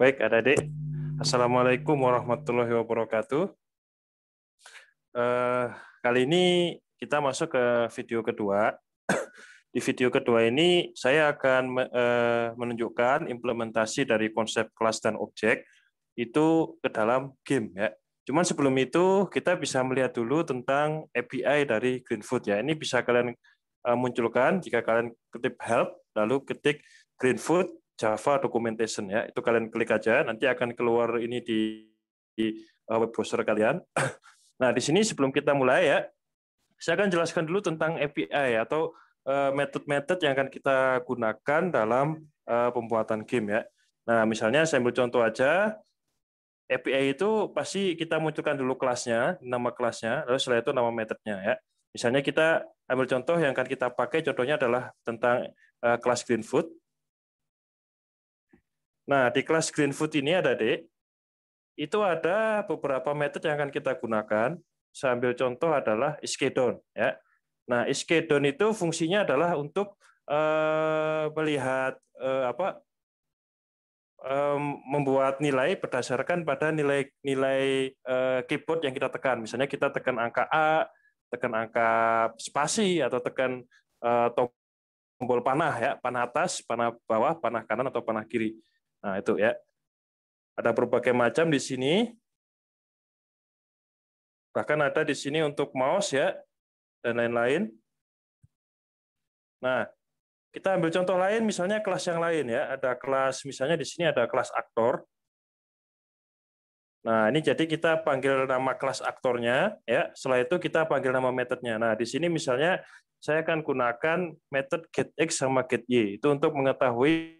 Baik, ada adik Assalamualaikum warahmatullahi wabarakatuh. Uh, kali ini kita masuk ke video kedua. Di video kedua ini saya akan eh, menunjukkan implementasi dari konsep kelas dan objek itu ke dalam game ya. Cuman sebelum itu kita bisa melihat dulu tentang API dari Greenfoot ya. Ini bisa kalian eh, munculkan jika kalian ketik help lalu ketik Greenfoot. Java Documentation ya. Itu kalian klik aja, nanti akan keluar ini di, di eh, web browser kalian. Nah, di sini sebelum kita mulai ya, saya akan jelaskan dulu tentang API atau eh, method method yang akan kita gunakan dalam eh, pembuatan game ya. Nah, misalnya saya ambil contoh aja, API itu pasti kita munculkan dulu kelasnya, nama kelasnya, lalu setelah itu nama methodnya ya. Misalnya kita ambil contoh yang akan kita pakai, contohnya adalah tentang kelas Green Food. Nah, di kelas Green Food ini ada, Dek, itu ada beberapa metode yang akan kita gunakan. Sambil contoh adalah iskedon. Ya. Nah, iskedon itu fungsinya adalah untuk eh, melihat eh, apa eh, membuat nilai berdasarkan pada nilai-nilai eh, keyboard yang kita tekan. Misalnya kita tekan angka A, tekan angka spasi atau tekan eh, tombol panah ya, panah atas, panah bawah, panah kanan atau panah kiri. Nah, itu ya. Ada berbagai macam di sini. Bahkan ada di sini untuk mouse ya dan lain-lain. Nah, kita ambil contoh lain misalnya kelas yang lain ya. Ada kelas misalnya di sini ada kelas aktor. Nah, ini jadi kita panggil nama kelas aktornya ya. Setelah itu kita panggil nama metodenya. Nah, di sini misalnya saya akan gunakan method get x sama get y itu untuk mengetahui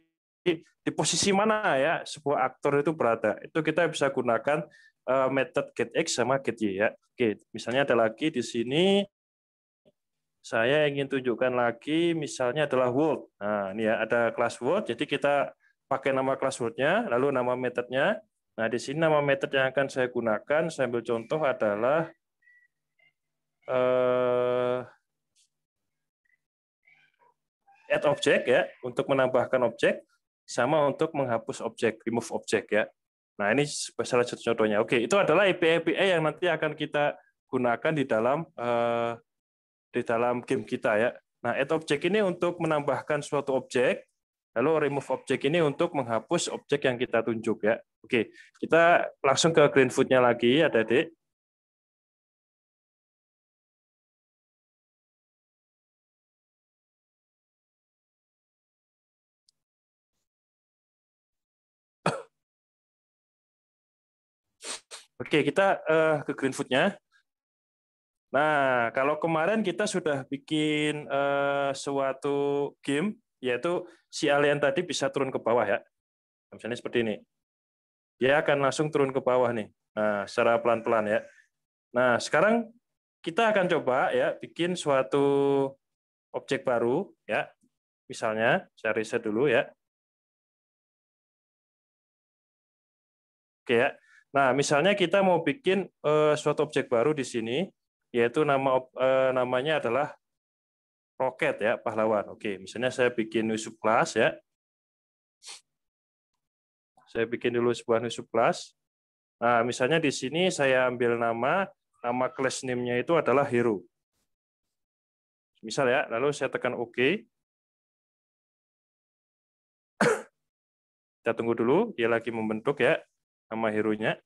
di posisi mana ya sebuah aktor itu berada, itu kita bisa gunakan uh, method get x sama get y ya. Oke, misalnya ada lagi di sini saya ingin tunjukkan lagi misalnya adalah world. Nah, ini ya ada kelas world, jadi kita pakai nama kelas world-nya, lalu nama metodenya. Nah, di sini nama metode yang akan saya gunakan, saya ambil contoh adalah uh, add object ya untuk menambahkan objek sama untuk menghapus objek, remove objek ya. Nah, ini salah satu contohnya. Oke, itu adalah API-API yang nanti akan kita gunakan di dalam eh, di dalam game kita ya. Nah, add object ini untuk menambahkan suatu objek, lalu remove objek ini untuk menghapus objek yang kita tunjuk ya. Oke, kita langsung ke Greenfoot-nya lagi ya, Dek. Oke, kita uh, ke green foodnya. Nah, kalau kemarin kita sudah bikin uh, suatu game, yaitu si alien tadi bisa turun ke bawah ya. Misalnya seperti ini. Dia akan langsung turun ke bawah nih. Nah, secara pelan-pelan ya. Nah, sekarang kita akan coba ya bikin suatu objek baru ya. Misalnya, saya reset dulu ya. Oke ya. Nah, misalnya kita mau bikin uh, suatu objek baru di sini, yaitu nama uh, namanya adalah roket ya, pahlawan. Oke, misalnya saya bikin new subclass ya. Saya bikin dulu sebuah new subclass. Nah, misalnya di sini saya ambil nama, nama class name-nya itu adalah hero. Misal ya, lalu saya tekan OK. Kita tunggu dulu, dia lagi membentuk ya nama hero-nya.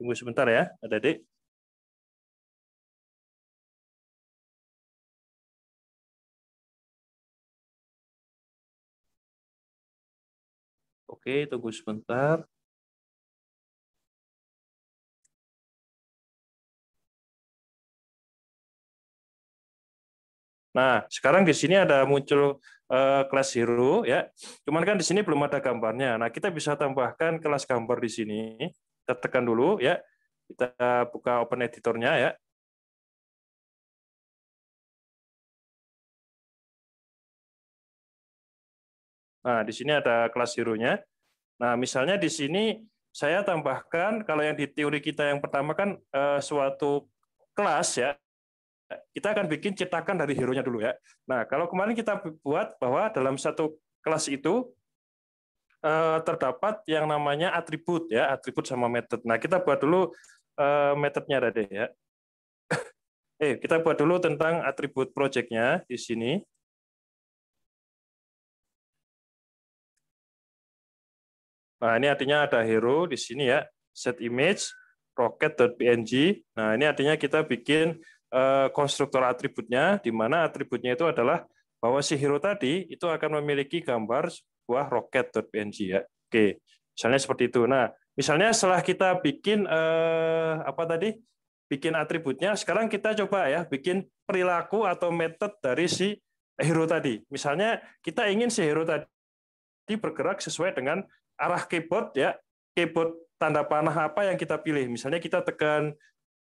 Tunggu sebentar ya, ada dek. Oke, tunggu sebentar. Nah, sekarang di sini ada muncul eh, kelas uh, hero ya. Cuman kan di sini belum ada gambarnya. Nah, kita bisa tambahkan kelas gambar di sini. Kita tekan dulu ya. Kita buka open editornya ya. Nah, di sini ada kelas hero-nya. Nah, misalnya di sini saya tambahkan kalau yang di teori kita yang pertama kan uh, suatu kelas ya, kita akan bikin cetakan dari hero-nya dulu ya. Nah, kalau kemarin kita buat bahwa dalam satu kelas itu eh, terdapat yang namanya atribut ya, atribut sama method. Nah, kita buat dulu eh, metodenya deh ya. eh, kita buat dulu tentang atribut projectnya di sini. Nah, ini artinya ada hero di sini ya, set image rocket.png. Nah, ini artinya kita bikin Eh, konstruktor atributnya, di mana atributnya itu adalah bahwa si hero tadi itu akan memiliki gambar sebuah roket .png ya. Oke, misalnya seperti itu. Nah, misalnya setelah kita bikin eh, apa tadi? Bikin atributnya, sekarang kita coba ya bikin perilaku atau method dari si hero tadi. Misalnya kita ingin si hero tadi bergerak sesuai dengan arah keyboard ya. Keyboard tanda panah apa yang kita pilih. Misalnya kita tekan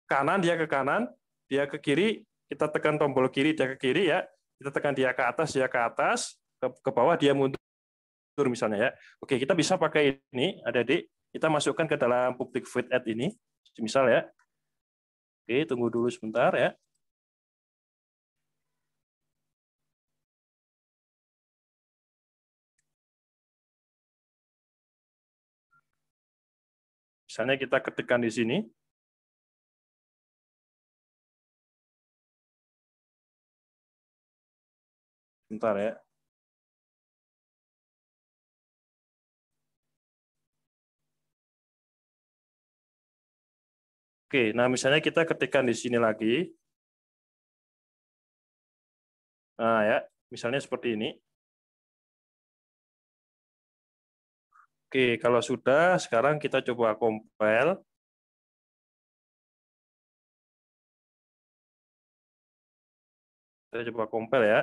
kanan dia ke kanan, dia ke kiri, kita tekan tombol kiri, dia ke kiri ya. Kita tekan dia ke atas, dia ke atas, ke, ke bawah dia mundur misalnya ya. Oke, kita bisa pakai ini, ada di kita masukkan ke dalam public feed ad ini, misal ya. Oke, tunggu dulu sebentar ya. Misalnya kita ketikkan di sini, Bentar ya. Oke, nah misalnya kita ketikkan di sini lagi. Nah ya, misalnya seperti ini. Oke, kalau sudah, sekarang kita coba compile. Kita coba compile ya.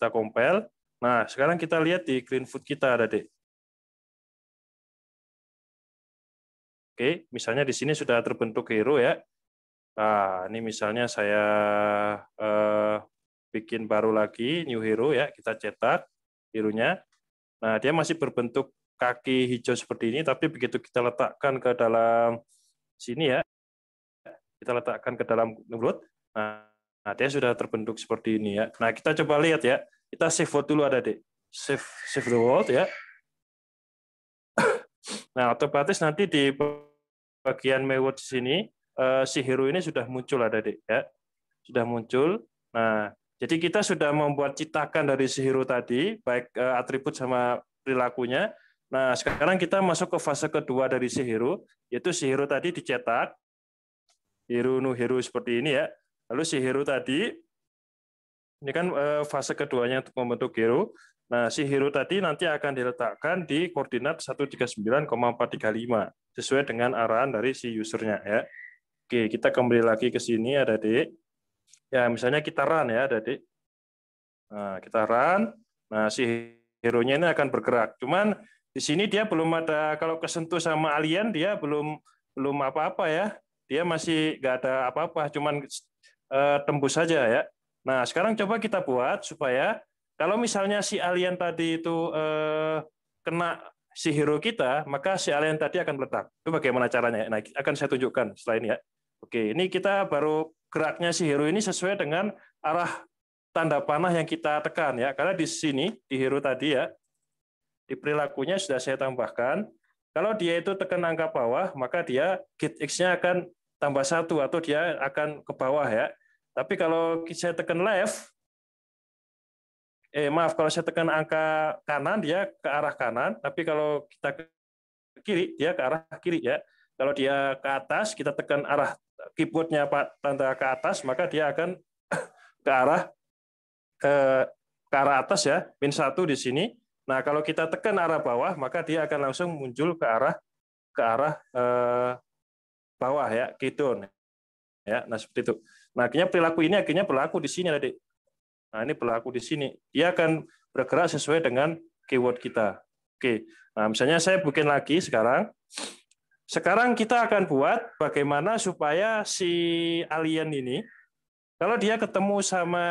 Kita compile. Nah, sekarang kita lihat di clean food kita ada deh. Oke, misalnya di sini sudah terbentuk hero ya. Nah, ini misalnya saya eh, bikin baru lagi new hero ya, kita cetak hero-nya. Nah, dia masih berbentuk kaki hijau seperti ini, tapi begitu kita letakkan ke dalam sini ya, kita letakkan ke dalam mulut, nah Nah, dia sudah terbentuk seperti ini ya. Nah, kita coba lihat ya. Kita save word dulu ada, di Save save the world ya. Nah, otomatis nanti di bagian my di sini eh, si hero ini sudah muncul ada, di ya. Sudah muncul. Nah, jadi kita sudah membuat citakan dari si hero tadi, baik eh, atribut sama perilakunya. Nah, sekarang kita masuk ke fase kedua dari si hero, yaitu si hero tadi dicetak. Hero nu hero seperti ini ya Lalu si hero tadi, ini kan eh, fase keduanya untuk membentuk hero. Nah, si hero tadi nanti akan diletakkan di koordinat 139,435 sesuai dengan arahan dari si usernya ya. Oke, kita kembali lagi ke sini ada ya, di Ya, misalnya kita run ya, ada di Nah, kita run. Nah, si hero-nya ini akan bergerak. Cuman di sini dia belum ada kalau kesentuh sama alien dia belum belum apa-apa ya. Dia masih nggak ada apa-apa, cuman Eh, tembus saja ya. Nah, sekarang coba kita buat supaya kalau misalnya si alien tadi itu eh, kena si hero kita, maka si alien tadi akan meledak. Itu bagaimana caranya? Nah, akan saya tunjukkan setelah ini ya. Oke, ini kita baru geraknya si hero ini sesuai dengan arah tanda panah yang kita tekan ya. Karena di sini di hero tadi ya, di perilakunya sudah saya tambahkan. Kalau dia itu tekan angka bawah, maka dia git X-nya akan tambah satu atau dia akan ke bawah ya. Tapi kalau saya tekan left, eh maaf kalau saya tekan angka kanan dia ke arah kanan, tapi kalau kita ke kiri dia ke arah kiri ya. Kalau dia ke atas kita tekan arah keyboardnya Pak tanda ke atas maka dia akan ke arah eh, ke arah atas ya pin satu di sini. Nah kalau kita tekan arah bawah maka dia akan langsung muncul ke arah ke arah eh, bawah ya keytone ya. Nah seperti itu. Nah, akhirnya perilaku ini akhirnya berlaku di sini, adik. Nah, ini berlaku di sini. Dia akan bergerak sesuai dengan keyword kita. Oke, nah, misalnya saya bikin lagi sekarang. Sekarang kita akan buat bagaimana supaya si alien ini, kalau dia ketemu sama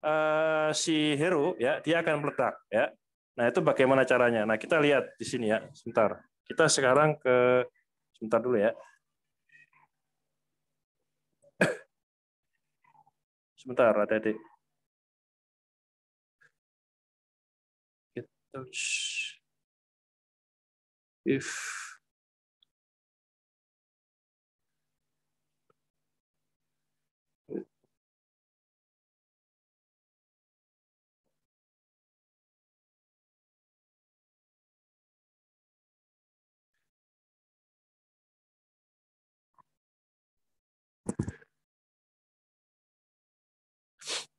uh, si hero, ya dia akan meledak. Ya. Nah, itu bagaimana caranya? Nah, kita lihat di sini ya, sebentar. Kita sekarang ke, sebentar dulu ya. Sebentar, ada adik gitu, If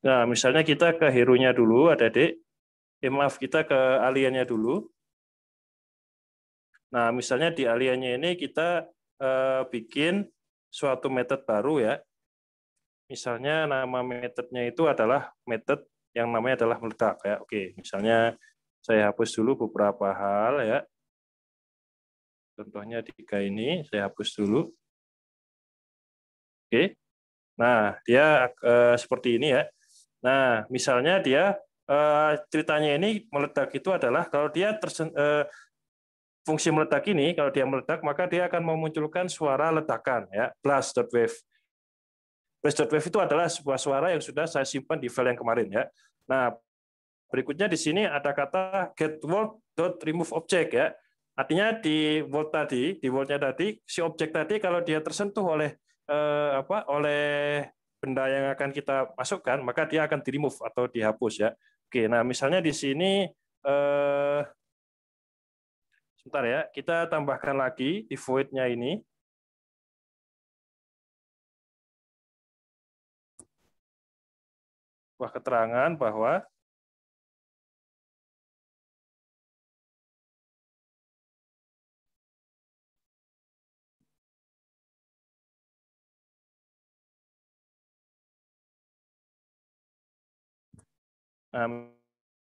Nah, misalnya kita ke hero-nya dulu, ada di Eh, maaf, kita ke aliennya dulu. Nah, misalnya di aliennya ini kita eh, bikin suatu metode baru ya. Misalnya nama metodenya itu adalah metode yang namanya adalah meledak ya. Oke, misalnya saya hapus dulu beberapa hal ya. Contohnya tiga ini saya hapus dulu. Oke. Nah, dia eh, seperti ini ya. Nah, misalnya dia eh, ceritanya ini meledak itu adalah kalau dia tersen, eh, fungsi meledak ini kalau dia meledak maka dia akan memunculkan suara ledakan ya blast dot wave. Blast dot wave itu adalah sebuah suara yang sudah saya simpan di file yang kemarin ya. Nah, berikutnya di sini ada kata get world dot remove object ya. Artinya di volt tadi, di voltnya tadi, si objek tadi kalau dia tersentuh oleh eh, apa? oleh benda yang akan kita masukkan, maka dia akan di-remove atau dihapus ya. Oke, nah misalnya di sini eh, sebentar ya, kita tambahkan lagi di void-nya ini. Wah, keterangan bahwa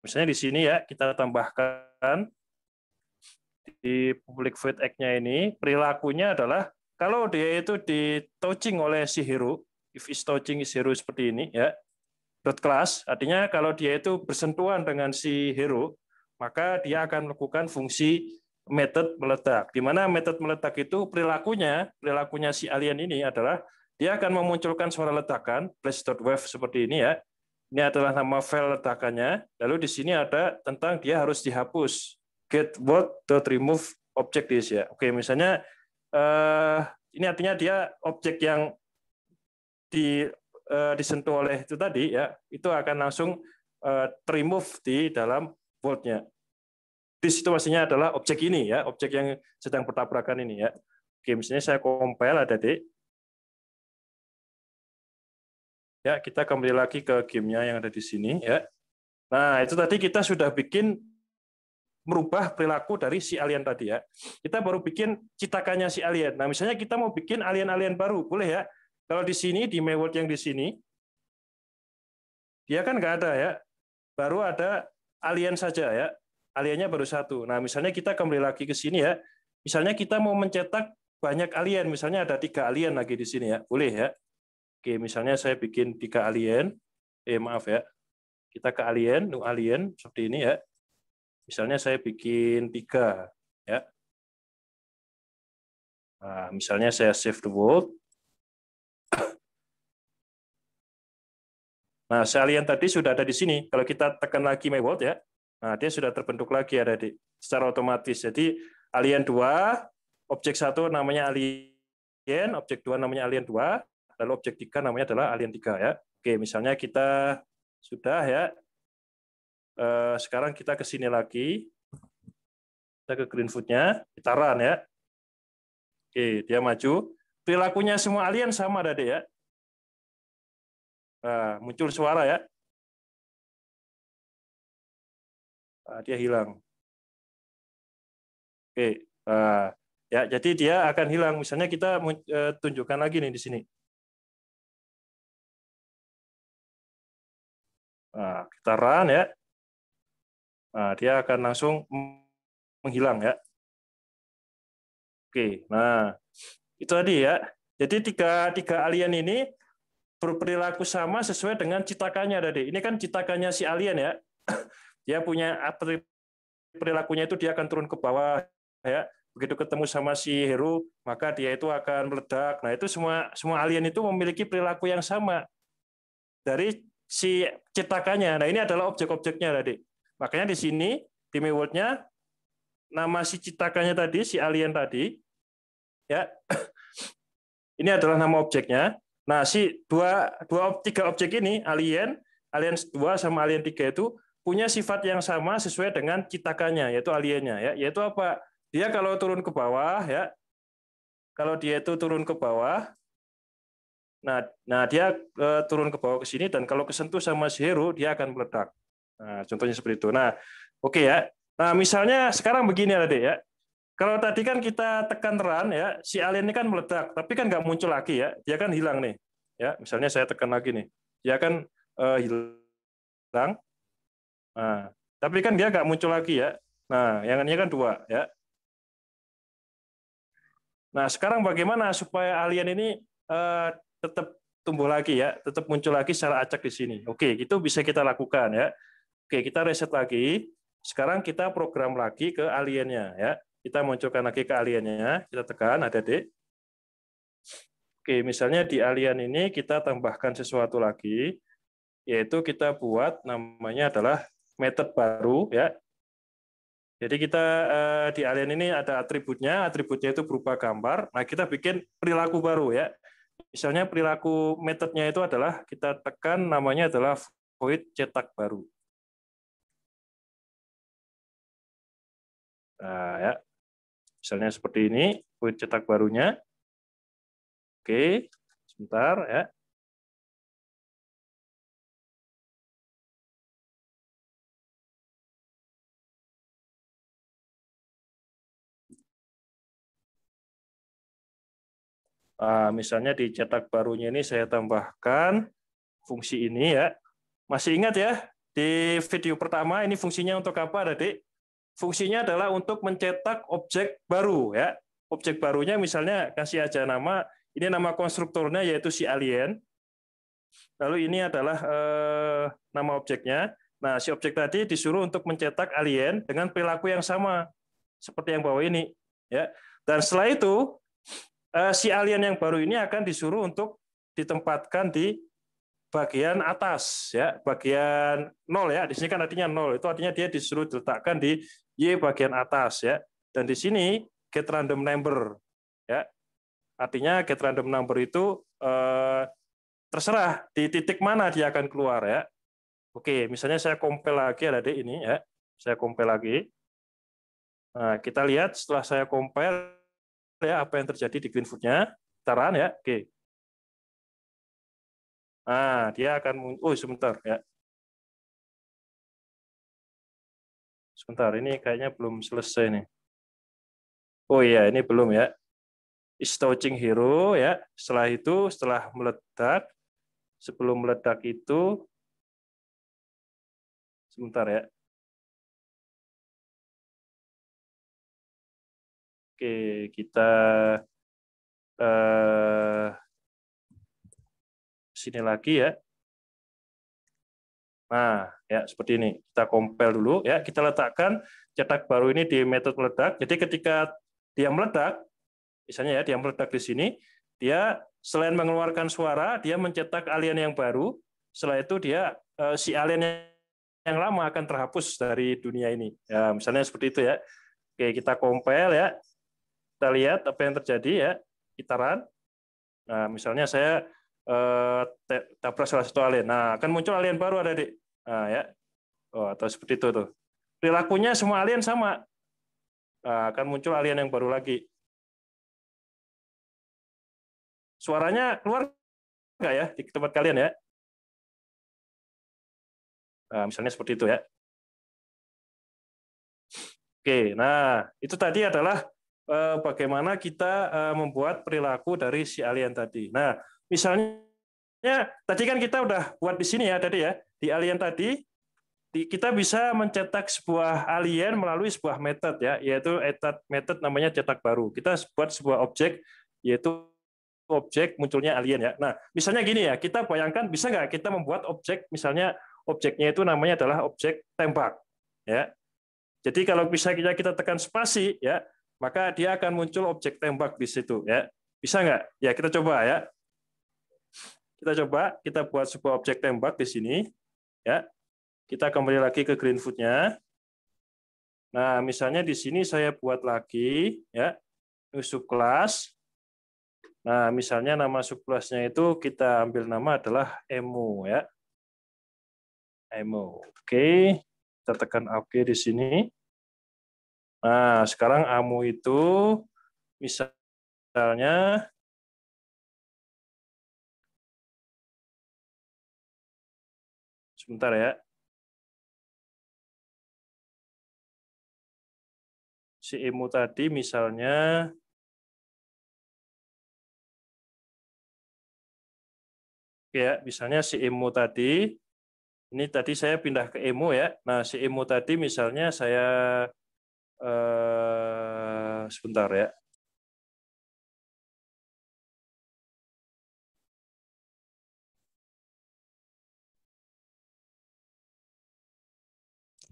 misalnya di sini ya kita tambahkan di public act nya ini perilakunya adalah kalau dia itu di touching oleh si hero, if is touching is hero seperti ini ya. Dot class artinya kalau dia itu bersentuhan dengan si hero, maka dia akan melakukan fungsi method meletak Di mana method meletak itu perilakunya, perilakunya si alien ini adalah dia akan memunculkan suara letakan, wave seperti ini ya. Ini adalah nama file letakannya. Lalu di sini ada tentang dia harus dihapus. Get word dot remove object this ya. Oke, misalnya eh, ini artinya dia objek yang di eh, disentuh oleh itu tadi ya, itu akan langsung eh, remove di dalam wordnya. Di situasinya adalah objek ini ya, objek yang sedang bertabrakan ini ya. Oke, misalnya saya compile ada di Ya, kita kembali lagi ke gamenya yang ada di sini ya. Nah, itu tadi kita sudah bikin merubah perilaku dari si alien tadi ya. Kita baru bikin citakannya si alien. Nah, misalnya kita mau bikin alien-alien baru, boleh ya? Kalau di sini di Mayward yang di sini dia kan nggak ada ya. Baru ada alien saja ya. Aliennya baru satu. Nah, misalnya kita kembali lagi ke sini ya. Misalnya kita mau mencetak banyak alien, misalnya ada tiga alien lagi di sini ya, boleh ya. Oke, misalnya saya bikin tiga alien. Eh, maaf ya. Kita ke alien, new alien, seperti ini ya. Misalnya saya bikin tiga. Ya. Nah, misalnya saya save the world. Nah, saya alien tadi sudah ada di sini. Kalau kita tekan lagi my world ya, nah dia sudah terbentuk lagi ya, ada di secara otomatis. Jadi alien 2, objek satu namanya alien, objek dua namanya alien 2, Lalu objek tiga namanya adalah alien tiga ya. Oke, misalnya kita sudah ya. Eh, sekarang kita ke sini lagi. Kita ke green foodnya kita run ya. Oke, dia maju. Perilakunya semua alien sama tadi ya. Nah, muncul suara ya. Nah, dia hilang. Oke, nah, ya jadi dia akan hilang. Misalnya kita eh, tunjukkan lagi nih di sini. putaran ya. Nah, dia akan langsung menghilang ya. Oke, nah itu tadi ya. Jadi tiga tiga alien ini berperilaku sama sesuai dengan citakannya tadi. Ini kan citakannya si alien ya. Dia punya perilakunya itu dia akan turun ke bawah ya. Begitu ketemu sama si Heru, maka dia itu akan meledak. Nah, itu semua semua alien itu memiliki perilaku yang sama dari si cetakannya. Nah, ini adalah objek-objeknya tadi. Makanya di sini di keywordnya nama si cetakannya tadi, si alien tadi, ya. Ini adalah nama objeknya. Nah, si dua, dua tiga objek ini alien, alien 2 sama alien 3 itu punya sifat yang sama sesuai dengan cetakannya, yaitu aliennya ya yaitu apa dia kalau turun ke bawah ya kalau dia itu turun ke bawah Nah, nah dia eh, turun ke bawah ke sini dan kalau kesentuh sama si Heru dia akan meledak. Nah, contohnya seperti itu. Nah, oke okay ya. Nah, misalnya sekarang begini ada ya. Kalau tadi kan kita tekan run ya, si alien ini kan meledak, tapi kan nggak muncul lagi ya. Dia kan hilang nih. Ya, misalnya saya tekan lagi nih. Dia kan eh, hilang. Nah, tapi kan dia nggak muncul lagi ya. Nah, yang ini kan dua ya. Nah, sekarang bagaimana supaya alien ini eh, tetap tumbuh lagi ya, tetap muncul lagi secara acak di sini. Oke, itu bisa kita lakukan ya. Oke, kita reset lagi. Sekarang kita program lagi ke aliennya ya. Kita munculkan lagi ke aliennya, kita tekan ada di. Oke, misalnya di alien ini kita tambahkan sesuatu lagi yaitu kita buat namanya adalah metode baru ya. Jadi kita eh, di alien ini ada atributnya, atributnya itu berupa gambar. Nah, kita bikin perilaku baru ya Misalnya perilaku metodenya itu adalah kita tekan namanya adalah void cetak baru. Nah, ya. Misalnya seperti ini, void cetak barunya. Oke, sebentar ya. Ah, misalnya di cetak barunya ini saya tambahkan fungsi ini ya. Masih ingat ya, di video pertama ini fungsinya untuk apa tadi? Fungsinya adalah untuk mencetak objek baru ya. Objek barunya misalnya kasih aja nama, ini nama konstruktornya yaitu si alien. Lalu ini adalah eh, nama objeknya. Nah, si objek tadi disuruh untuk mencetak alien dengan perilaku yang sama seperti yang bawah ini ya. Dan setelah itu Eh, si alien yang baru ini akan disuruh untuk ditempatkan di bagian atas ya bagian nol ya di sini kan artinya nol itu artinya dia disuruh diletakkan di y bagian atas ya dan di sini get random number ya artinya get random number itu eh, terserah di titik mana dia akan keluar ya oke misalnya saya compile lagi ada di ini ya saya compile lagi nah kita lihat setelah saya compile ya apa yang terjadi di green foodnya caraan ya oke okay. nah dia akan oh sebentar ya sebentar ini kayaknya belum selesai nih oh iya ini belum ya stouching hero ya setelah itu setelah meledak sebelum meledak itu sebentar ya Oke, kita eh, sini lagi ya. Nah, ya seperti ini. Kita compile dulu ya. Kita letakkan cetak baru ini di metode meledak. Jadi ketika dia meledak, misalnya ya dia meledak di sini, dia selain mengeluarkan suara, dia mencetak alien yang baru. Setelah itu dia eh, si alien yang lama akan terhapus dari dunia ini. Ya, misalnya seperti itu ya. Oke, kita compile ya. Kita lihat apa yang terjadi ya, run Nah, misalnya saya eh, tabrak salah satu alien. Nah, akan muncul alien baru ada di. Nah, ya. Oh, atau seperti itu tuh. Perilakunya semua alien sama. Nah, akan muncul alien yang baru lagi. Suaranya keluar nggak ya di tempat kalian ya? Nah, misalnya seperti itu ya. Oke, nah itu tadi adalah Eh, bagaimana kita eh, membuat perilaku dari si alien tadi. Nah, misalnya ya, tadi kan kita udah buat di sini ya tadi ya, di alien tadi kita bisa mencetak sebuah alien melalui sebuah method ya, yaitu method namanya cetak baru. Kita buat sebuah objek yaitu objek munculnya alien ya. Nah, misalnya gini ya, kita bayangkan bisa nggak kita membuat objek misalnya objeknya itu namanya adalah objek tembak ya. Jadi kalau bisa kita tekan spasi ya, maka dia akan muncul objek tembak di situ ya. Bisa nggak? Ya kita coba ya. Kita coba, kita buat sebuah objek tembak di sini ya. Kita kembali lagi ke green nya Nah, misalnya di sini saya buat lagi ya subkelas. Nah, misalnya nama subkelasnya itu kita ambil nama adalah emo ya. Emo. Oke, kita tekan OK di sini. Nah, sekarang amu itu misalnya sebentar ya. Si emu tadi misalnya ya, misalnya si emu tadi ini tadi saya pindah ke emu ya. Nah, si emu tadi misalnya saya Eh, sebentar ya.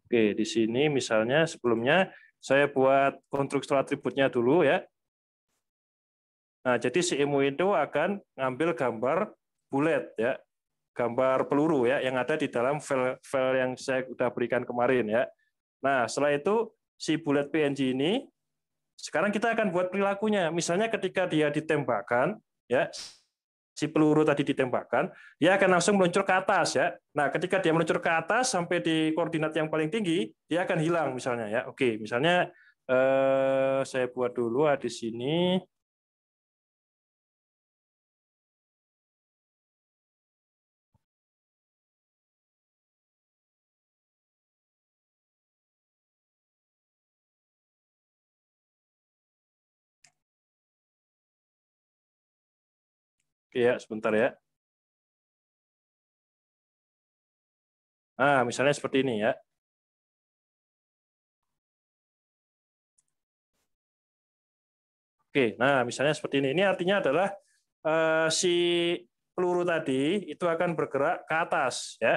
Oke, di sini misalnya sebelumnya saya buat konstruktor atributnya dulu ya. Nah, jadi si emu itu akan ngambil gambar bulat ya, gambar peluru ya yang ada di dalam file-file yang saya sudah berikan kemarin ya. Nah, setelah itu si bulat PNG ini, sekarang kita akan buat perilakunya. Misalnya ketika dia ditembakkan, ya si peluru tadi ditembakkan, dia akan langsung meluncur ke atas ya. Nah, ketika dia meluncur ke atas sampai di koordinat yang paling tinggi, dia akan hilang misalnya ya. Oke, misalnya eh, saya buat dulu di sini Iya, sebentar ya. Nah, misalnya seperti ini ya. Oke, nah misalnya seperti ini. Ini artinya adalah eh, si peluru tadi itu akan bergerak ke atas ya.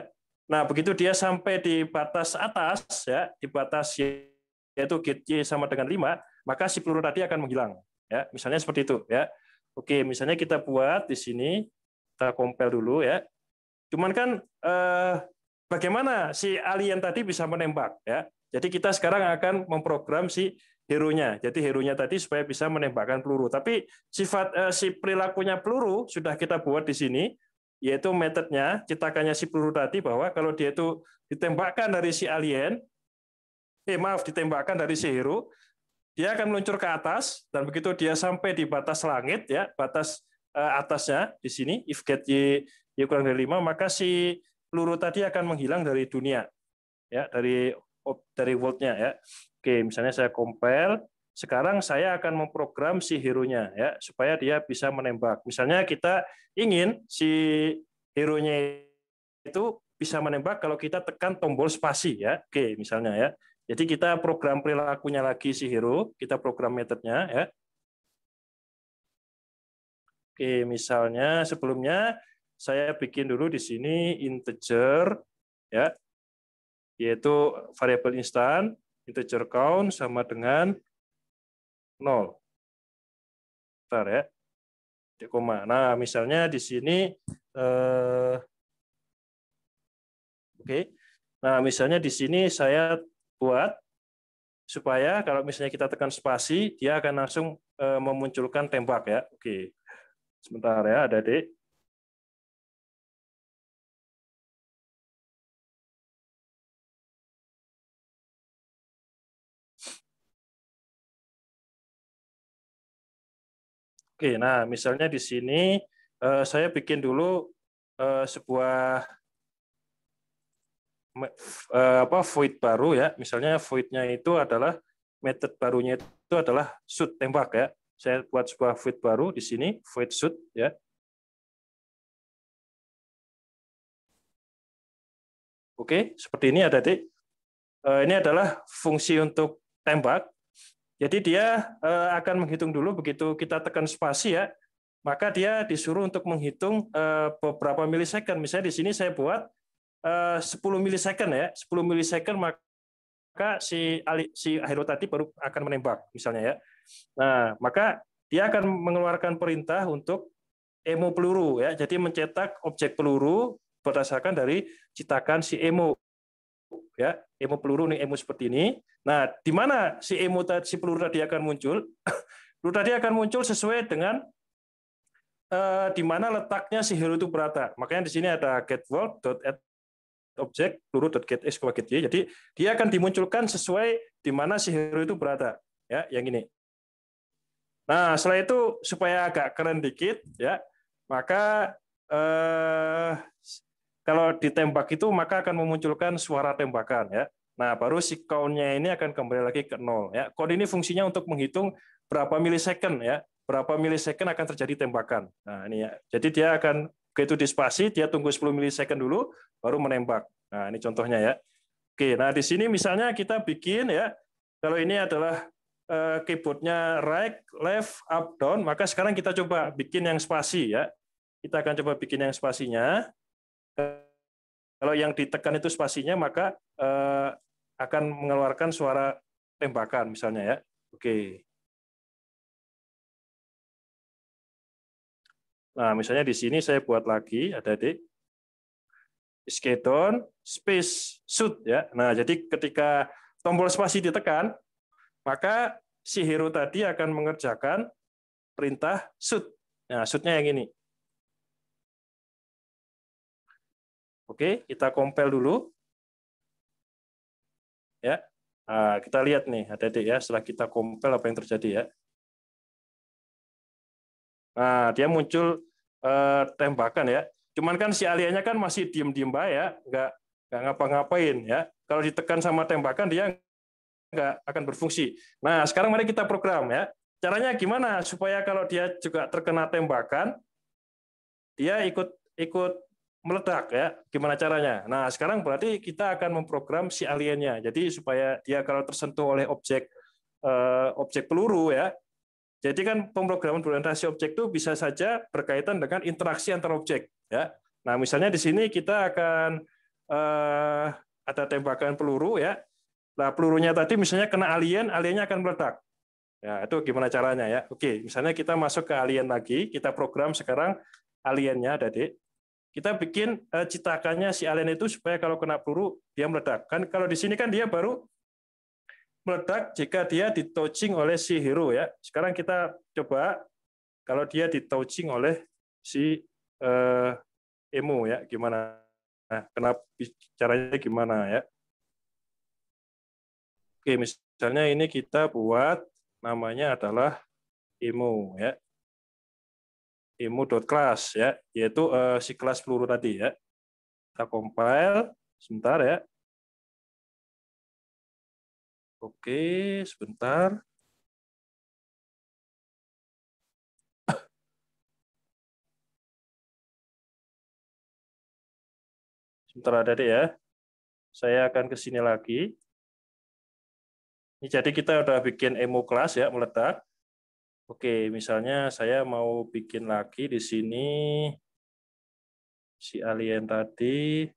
Nah, begitu dia sampai di batas atas ya, di batas yaitu gate Y sama dengan 5, maka si peluru tadi akan menghilang ya. Misalnya seperti itu ya. Oke, misalnya kita buat di sini, kita compile dulu ya. Cuman kan eh, bagaimana si alien tadi bisa menembak ya? Jadi kita sekarang akan memprogram si hero-nya. Jadi hero tadi supaya bisa menembakkan peluru. Tapi sifat eh, si perilakunya peluru sudah kita buat di sini, yaitu metodenya, cetakannya si peluru tadi bahwa kalau dia itu ditembakkan dari si alien, eh maaf ditembakkan dari si hero, dia akan meluncur ke atas dan begitu dia sampai di batas langit ya batas eh, atasnya di sini if get y, y kurang dari lima maka si peluru tadi akan menghilang dari dunia ya dari dari worldnya ya oke misalnya saya compare sekarang saya akan memprogram si hero-nya ya supaya dia bisa menembak misalnya kita ingin si hero-nya itu bisa menembak kalau kita tekan tombol spasi ya oke misalnya ya jadi kita program perilakunya lagi si hero, kita program metodenya ya. Oke, misalnya sebelumnya saya bikin dulu di sini integer ya yaitu variable instan integer count sama dengan 0. Bentar ya. Di koma. Nah, misalnya di sini eh, oke. Nah, misalnya di sini saya buat supaya kalau misalnya kita tekan spasi, dia akan langsung eh, memunculkan tembak ya. Oke, sebentar ya, ada dek. Oke, nah misalnya di sini eh, saya bikin dulu eh, sebuah Eh, apa void baru ya. Misalnya voidnya itu adalah method barunya itu adalah shoot tembak ya. Saya buat sebuah void baru di sini void shoot ya. Oke, seperti ini ada ya, di eh, ini adalah fungsi untuk tembak. Jadi dia eh, akan menghitung dulu begitu kita tekan spasi ya, maka dia disuruh untuk menghitung beberapa milisecond. Misalnya di sini saya buat 10 eh, milisecond ya, 10 milisecond maka si Ali, si tadi baru akan menembak misalnya ya. Nah, maka dia akan mengeluarkan perintah untuk emo peluru ya. Jadi mencetak objek peluru berdasarkan dari citakan si emo ya emo peluru nih emo seperti ini nah di mana si emo tadi si peluru tadi akan muncul peluru tadi akan muncul sesuai dengan eh, di mana letaknya si hero itu berada makanya di sini ada catwalk.at objek Luruh. .get x get y. Jadi dia akan dimunculkan sesuai di mana si hero itu berada. Ya, yang ini. Nah, setelah itu supaya agak keren dikit, ya, maka eh, kalau ditembak itu maka akan memunculkan suara tembakan, ya. Nah, baru si count ini akan kembali lagi ke nol. Ya, code ini fungsinya untuk menghitung berapa milisecond, ya, berapa milisecond akan terjadi tembakan. Nah, ini ya. Jadi dia akan Begitu di spasi, dia tunggu 10 milisecond dulu, baru menembak. Nah, ini contohnya ya. Oke, nah di sini misalnya kita bikin ya, kalau ini adalah eh, keyboardnya right, left, up, down, maka sekarang kita coba bikin yang spasi ya. Kita akan coba bikin yang spasinya. Kalau yang ditekan itu spasinya, maka eh, akan mengeluarkan suara tembakan misalnya ya. Oke. Nah, misalnya di sini saya buat lagi, ada di skeleton space suit ya. Nah, jadi ketika tombol spasi ditekan, maka si hero tadi akan mengerjakan perintah suit. Nah, shootnya yang ini. Oke, kita compile dulu. Ya, nah, kita lihat nih, ada ya. Setelah kita compile apa yang terjadi ya. Nah, dia muncul eh, tembakan ya. Cuman kan si aliennya kan masih diem-diem ya, nggak nggak ngapa-ngapain ya. Kalau ditekan sama tembakan dia nggak akan berfungsi. Nah, sekarang mari kita program ya. Caranya gimana supaya kalau dia juga terkena tembakan, dia ikut ikut meledak ya. Gimana caranya? Nah, sekarang berarti kita akan memprogram si aliennya. Jadi supaya dia kalau tersentuh oleh objek eh, objek peluru ya, jadi kan pemrograman berorientasi objek itu bisa saja berkaitan dengan interaksi antar objek. Ya. Nah, misalnya di sini kita akan eh, ada tembakan peluru ya. Nah, pelurunya tadi misalnya kena alien, aliennya akan meledak. Ya, itu gimana caranya ya? Oke, misalnya kita masuk ke alien lagi, kita program sekarang aliennya tadi. Kita bikin eh, citakannya si alien itu supaya kalau kena peluru dia meledak. Kan kalau di sini kan dia baru meledak jika dia ditouching oleh si hero ya. Sekarang kita coba kalau dia ditouching oleh si uh, emo ya gimana? Nah, kenapa caranya gimana ya? Oke, misalnya ini kita buat namanya adalah emo ya. emo.class ya, yaitu uh, si kelas peluru tadi ya. Kita compile sebentar ya. Oke, sebentar. Sebentar ada deh ya. Saya akan ke sini lagi. Ini jadi kita udah bikin emo kelas ya, meledak. Oke, misalnya saya mau bikin lagi di sini si alien tadi.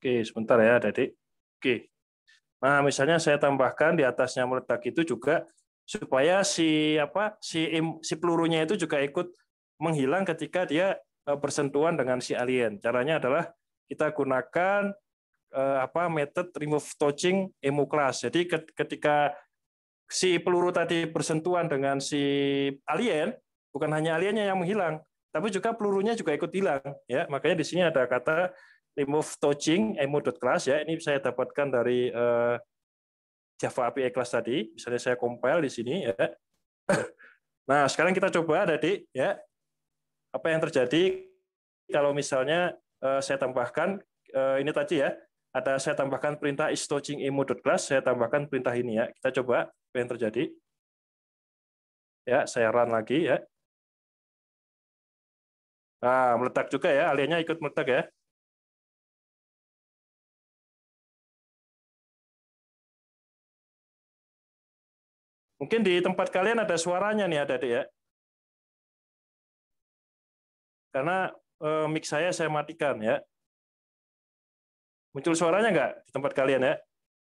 Oke, sebentar ya, Adik. Oke. Nah, misalnya saya tambahkan di atasnya meledak itu juga supaya si apa si si pelurunya itu juga ikut menghilang ketika dia eh, bersentuhan dengan si alien. Caranya adalah kita gunakan eh, apa method remove touching emu class. Jadi ketika si peluru tadi bersentuhan dengan si alien, bukan hanya aliennya yang menghilang, tapi juga pelurunya juga ikut hilang. Ya, makanya di sini ada kata remove touching emu.class ya. Ini saya dapatkan dari uh, Java API class tadi. Misalnya saya compile di sini ya. Nah, sekarang kita coba tadi ya. Apa yang terjadi kalau misalnya uh, saya tambahkan uh, ini tadi ya. Ada saya tambahkan perintah is touching emu.class, saya tambahkan perintah ini ya. Kita coba apa yang terjadi. Ya, saya run lagi ya. Nah, meletak juga ya, aliennya ikut meletak ya. Mungkin di tempat kalian ada suaranya nih ada ya. Karena eh, mic saya saya matikan ya. Muncul suaranya nggak di tempat kalian ya?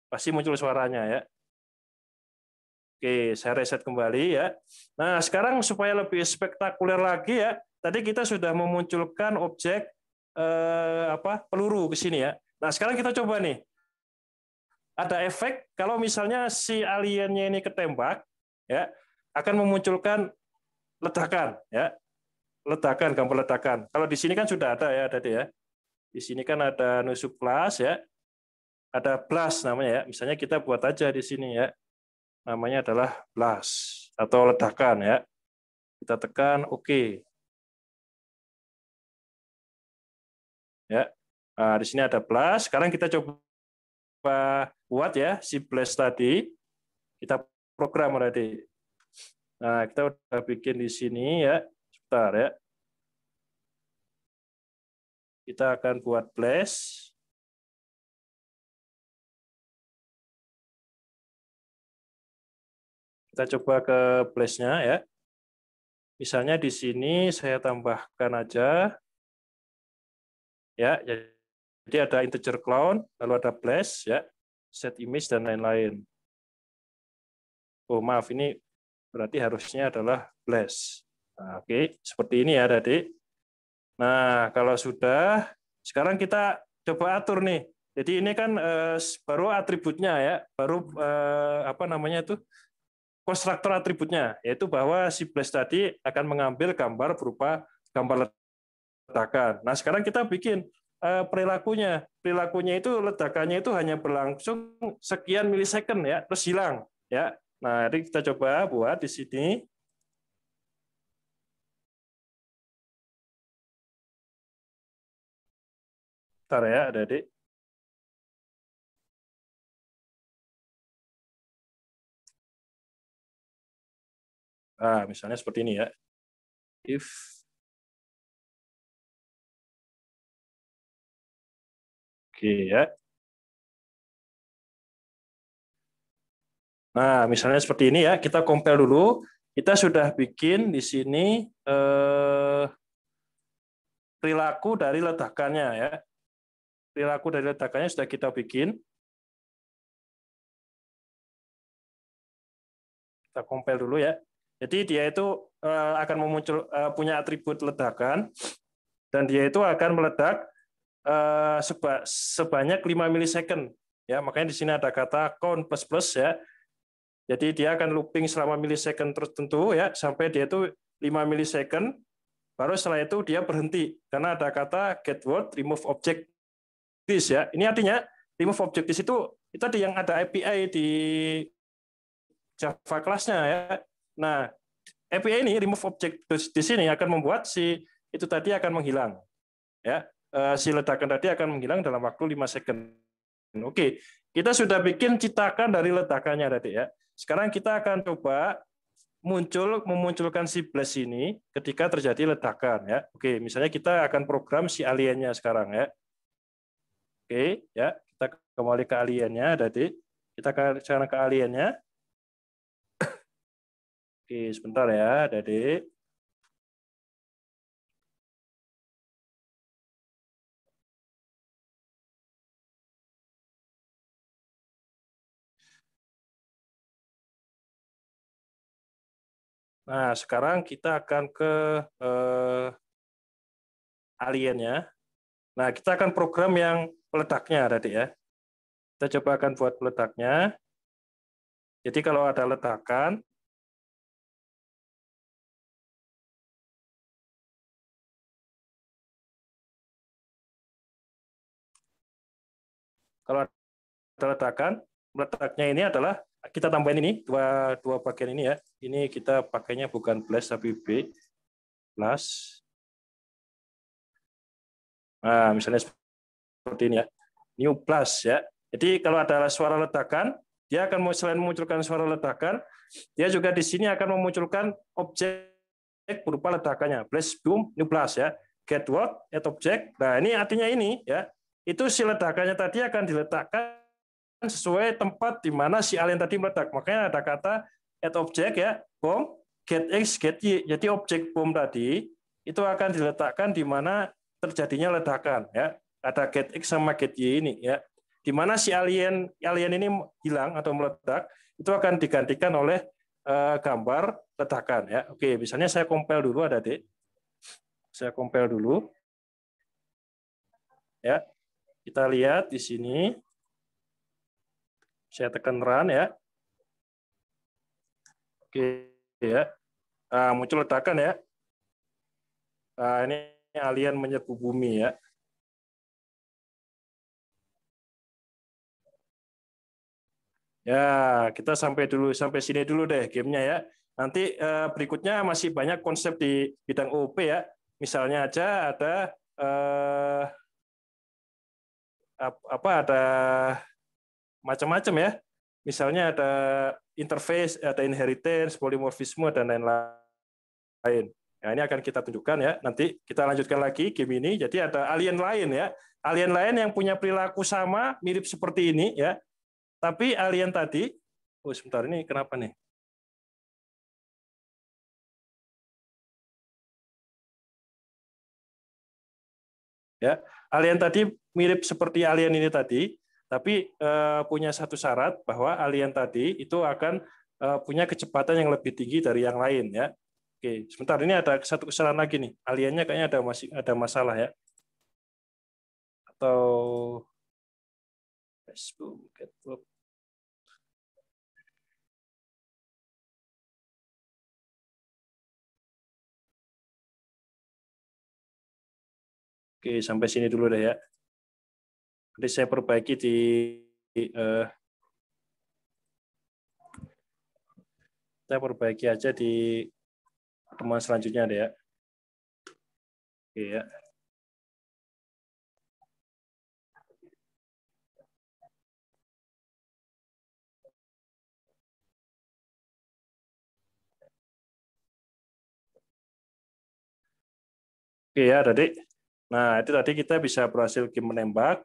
Pasti muncul suaranya ya. Oke, saya reset kembali ya. Nah, sekarang supaya lebih spektakuler lagi ya. Tadi kita sudah memunculkan objek eh, apa peluru ke sini ya. Nah, sekarang kita coba nih ada efek kalau misalnya si aliennya ini ketembak ya akan memunculkan ledakan ya ledakan gambar ledakan kalau di sini kan sudah ada ya ada ya di sini kan ada nusuk plus ya ada plus namanya ya misalnya kita buat aja di sini ya namanya adalah plus atau ledakan ya kita tekan oke okay. ya nah, di sini ada plus sekarang kita coba kuat ya si Blast tadi. Kita program berarti. Nah, kita udah bikin di sini ya. Sebentar ya. Kita akan buat Blast. Kita coba ke blast ya. Misalnya di sini saya tambahkan aja. Ya, jadi ada integer clone lalu ada blast ya set image dan lain-lain. Oh maaf, ini berarti harusnya adalah flash. Nah, oke, seperti ini ya tadi. Nah, kalau sudah, sekarang kita coba atur nih. Jadi ini kan eh, baru atributnya ya, baru eh, apa namanya itu konstruktor atributnya, yaitu bahwa si flash tadi akan mengambil gambar berupa gambar letakan. Nah, sekarang kita bikin Eh, perilakunya. Perilakunya itu ledakannya itu hanya berlangsung sekian milisecond ya, terus hilang ya. Nah, jadi kita coba buat di sini. Bentar ya, ada adik Nah, misalnya seperti ini ya. If Oke ya. Nah, misalnya seperti ini ya, kita compile dulu. Kita sudah bikin di sini eh, perilaku dari ledakannya ya. Perilaku dari ledakannya sudah kita bikin. Kita compile dulu ya. Jadi dia itu eh, akan memuncul eh, punya atribut ledakan dan dia itu akan meledak Eh, sebanyak 5 milisecond. Ya, makanya di sini ada kata count plus plus ya. Jadi dia akan looping selama milisecond tertentu ya sampai dia itu 5 milisecond. Baru setelah itu dia berhenti karena ada kata get word remove object this ya. Ini artinya remove object di situ itu tadi yang ada API di Java kelasnya ya. Nah, API ini remove object di sini akan membuat si itu tadi akan menghilang. Ya, Eh, si ledakan tadi akan menghilang dalam waktu 5 second. Oke, kita sudah bikin citakan dari ledakannya tadi ya. Sekarang kita akan coba muncul memunculkan si blast ini ketika terjadi ledakan ya. Oke, misalnya kita akan program si aliennya sekarang ya. Oke, ya, kita kembali ke aliennya tadi. Kita sekarang ke aliennya. Oke, sebentar ya, Oke. Nah, sekarang kita akan ke eh, aliennya. Nah, kita akan program yang letaknya tadi ya. Kita coba akan buat letaknya. Jadi kalau ada letakan, kalau ada letakan, letaknya ini adalah kita tambahin ini dua dua bagian ini ya. Ini kita pakainya bukan plus tapi b plus. Nah, misalnya seperti ini ya. New plus ya. Jadi kalau ada suara ledakan, dia akan selain memunculkan suara ledakan, dia juga di sini akan memunculkan objek berupa ledakannya. plus boom new plus ya. Get word at object. Nah, ini artinya ini ya. Itu si ledakannya tadi akan diletakkan Kan sesuai tempat di mana si alien tadi meledak. Makanya ada kata at object ya, bom, get X, get Y. Jadi objek bom tadi itu akan diletakkan di mana terjadinya ledakan ya. Ada get X sama get Y ini ya. Di mana si alien alien ini hilang atau meledak itu akan digantikan oleh eh, gambar ledakan ya. Oke, misalnya saya compile dulu ada di Saya compile dulu. Ya. Kita lihat di sini. Saya tekan run ya. Oke ya. Nah, muncul letakan ya. Nah, ini alien menyerbu bumi ya. Ya, kita sampai dulu sampai sini dulu deh gamenya ya. Nanti eh, berikutnya masih banyak konsep di bidang OP ya. Misalnya aja ada eh, apa ada macam-macam ya. Misalnya ada interface, ada inheritance, polimorfisme, dan lain-lain. Nah, ini akan kita tunjukkan ya. Nanti kita lanjutkan lagi game ini. Jadi ada alien lain ya. Alien lain yang punya perilaku sama, mirip seperti ini ya. Tapi alien tadi, oh sebentar ini kenapa nih? Ya, alien tadi mirip seperti alien ini tadi, tapi eh, punya satu syarat bahwa alien tadi itu akan eh, punya kecepatan yang lebih tinggi dari yang lain ya. Oke, sebentar ini ada satu kesalahan lagi nih. Aliennya kayaknya ada masih ada masalah ya. Atau Facebook, Oke, sampai sini dulu deh ya seperti saya perbaiki di, uh, saya perbaiki aja di teman selanjutnya deh ya. Oke ya. Oke ya, tadi. Nah, itu tadi kita bisa berhasil menembak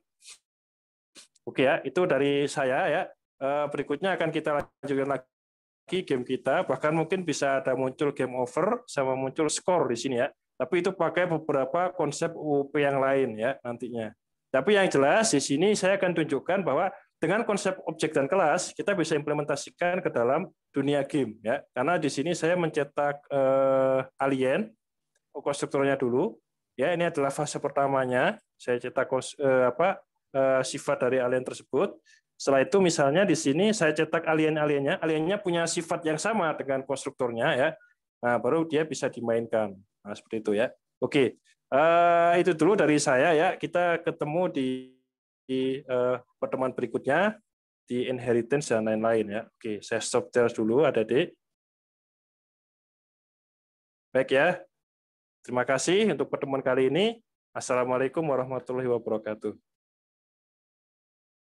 Oke ya, itu dari saya ya. Eh, berikutnya akan kita lanjutkan lagi game kita, bahkan mungkin bisa ada muncul game over sama muncul skor di sini ya. Tapi itu pakai beberapa konsep UP yang lain ya nantinya. Tapi yang jelas di sini saya akan tunjukkan bahwa dengan konsep objek dan kelas kita bisa implementasikan ke dalam dunia game ya. Karena di sini saya mencetak eh, alien konstrukturnya dulu. Ya, ini adalah fase pertamanya. Saya cetak eh, apa Eh, sifat dari alien tersebut. Setelah itu misalnya di sini saya cetak alien-aliennya, aliennya punya sifat yang sama dengan konstruktornya ya. Nah, baru dia bisa dimainkan. Nah, seperti itu ya. Oke. Uh, itu dulu dari saya ya. Kita ketemu di, di uh, pertemuan berikutnya di inheritance dan lain-lain ya. Oke, saya stop terus dulu ada di Baik ya. Terima kasih untuk pertemuan kali ini. Assalamualaikum warahmatullahi wabarakatuh.